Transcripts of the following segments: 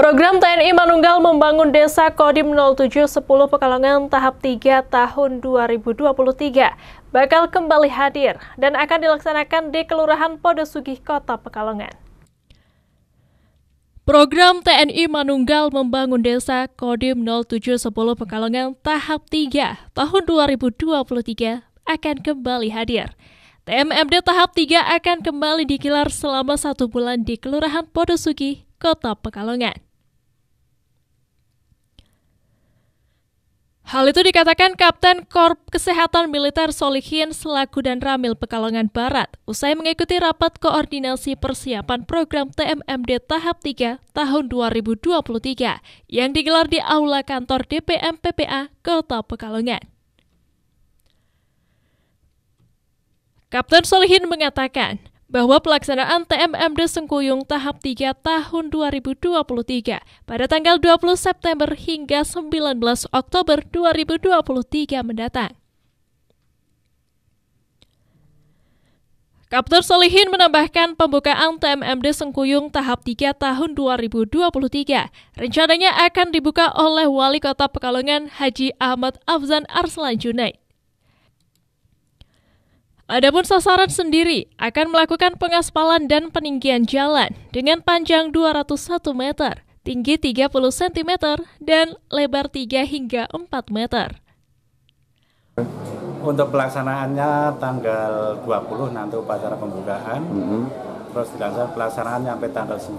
Program TNI Manunggal membangun desa Kodim 0710 Pekalongan tahap 3 tahun 2023 bakal kembali hadir dan akan dilaksanakan di Kelurahan Podosugih Kota Pekalongan. Program TNI Manunggal membangun desa Kodim 0710 Pekalongan tahap 3 tahun 2023 akan kembali hadir. TMMD tahap 3 akan kembali digelar selama satu bulan di Kelurahan Podosugih, Kota Pekalongan. Hal itu dikatakan Kapten Korp Kesehatan Militer Solihin selaku dan Ramil Pekalongan Barat usai mengikuti rapat koordinasi persiapan program TMMD tahap 3 tahun 2023 yang digelar di Aula Kantor DPM PPA Kota Pekalongan. Kapten Solihin mengatakan, bahwa pelaksanaan TMMD Sengkuyung tahap 3 tahun 2023 pada tanggal 20 September hingga 19 Oktober 2023 mendatang. Kapter Solihin menambahkan pembukaan TMMD Sengkuyung tahap 3 tahun 2023 rencananya akan dibuka oleh Wali Kota Pekalongan Haji Ahmad Afzan Arslan Junaid. Adapun sasaran sendiri akan melakukan pengaspalan dan peninggian jalan dengan panjang 201 meter, tinggi 30 cm, dan lebar 3 hingga 4 meter. Untuk pelaksanaannya tanggal 20 nanti upacara pembukaan, mm -hmm. terus dilaksanakan pelaksanaan sampai tanggal 19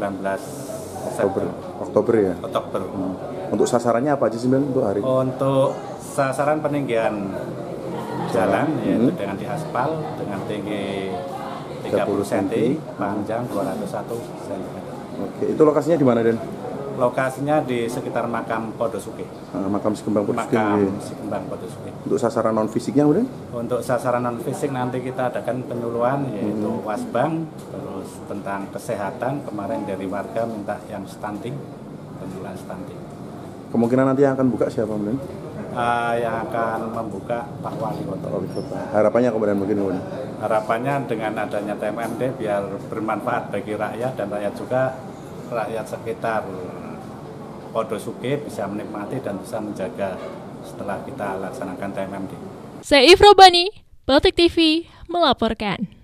Oktober. Oktober ya? Oktober. Hmm. Untuk sasarannya apa aja sih untuk hari? Untuk sasaran peninggian jalan hmm. yaitu hmm. dengan aspal dengan tinggi 30 cm, panjang 201 cm. Oke, itu lokasinya di mana, Den? Lokasinya di sekitar makam Podosuke. Nah, makam Sikembang Podosuke. Makam Sikembang Podosuke. Untuk sasaran non fisiknya, Den? Untuk sasaran non fisik nanti kita adakan penyuluhan yaitu hmm. Wasbang, terus tentang kesehatan kemarin dari warga minta yang stunting, penyuluhan stunting. Kemungkinan nanti yang akan buka siapa, Den? uh, yang akan membuka Pak Wali Kota. Oh, gitu, Kota. Harapannya kemudian mungkin Bun? Harapannya dengan adanya TMMD biar bermanfaat bagi rakyat dan rakyat juga rakyat sekitar Podosuke bisa menikmati dan bisa menjaga setelah kita laksanakan TMMD. Saya Bani, Baltic TV melaporkan.